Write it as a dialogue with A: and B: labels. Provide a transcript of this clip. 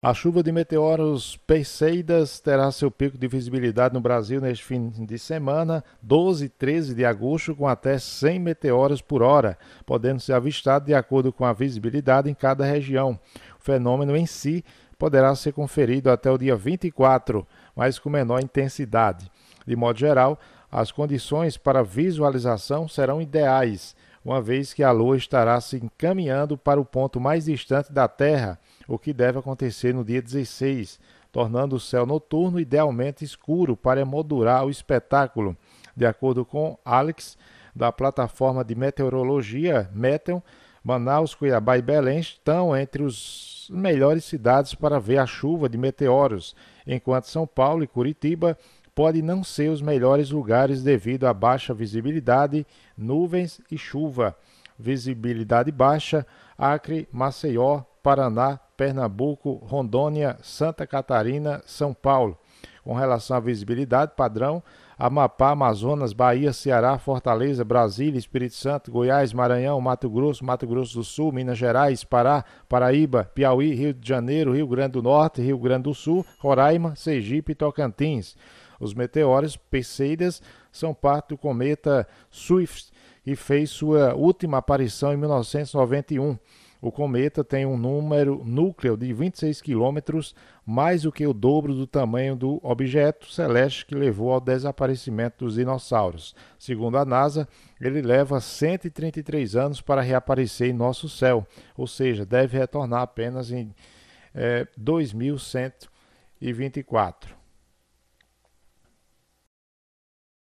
A: A chuva de meteoros Perseidas terá seu pico de visibilidade no Brasil neste fim de semana, 12 e 13 de agosto, com até 100 meteoros por hora, podendo ser avistado de acordo com a visibilidade em cada região. O fenômeno em si poderá ser conferido até o dia 24, mas com menor intensidade. De modo geral, as condições para visualização serão ideais, uma vez que a Lua estará se encaminhando para o ponto mais distante da Terra, o que deve acontecer no dia 16, tornando o céu noturno idealmente escuro para emoldurar o espetáculo. De acordo com Alex, da plataforma de meteorologia Meteon, Manaus, Cuiabá e Belém estão entre as melhores cidades para ver a chuva de meteoros, enquanto São Paulo e Curitiba pode não ser os melhores lugares devido à baixa visibilidade, nuvens e chuva. Visibilidade baixa: Acre, Maceió, Paraná, Pernambuco, Rondônia, Santa Catarina, São Paulo. Com relação à visibilidade padrão, Amapá, Amazonas, Bahia, Ceará, Fortaleza, Brasília, Espírito Santo, Goiás, Maranhão, Mato Grosso, Mato Grosso do Sul, Minas Gerais, Pará, Paraíba, Piauí, Rio de Janeiro, Rio Grande do Norte, Rio Grande do Sul, Roraima, Sergipe e Tocantins. Os meteoros Perseidas são parte do cometa Swift e fez sua última aparição em 1991. O cometa tem um número núcleo de 26 quilômetros, mais do que o dobro do tamanho do objeto celeste que levou ao desaparecimento dos dinossauros. Segundo a NASA, ele leva 133 anos para reaparecer em nosso céu, ou seja, deve retornar apenas em é, eh, 2124.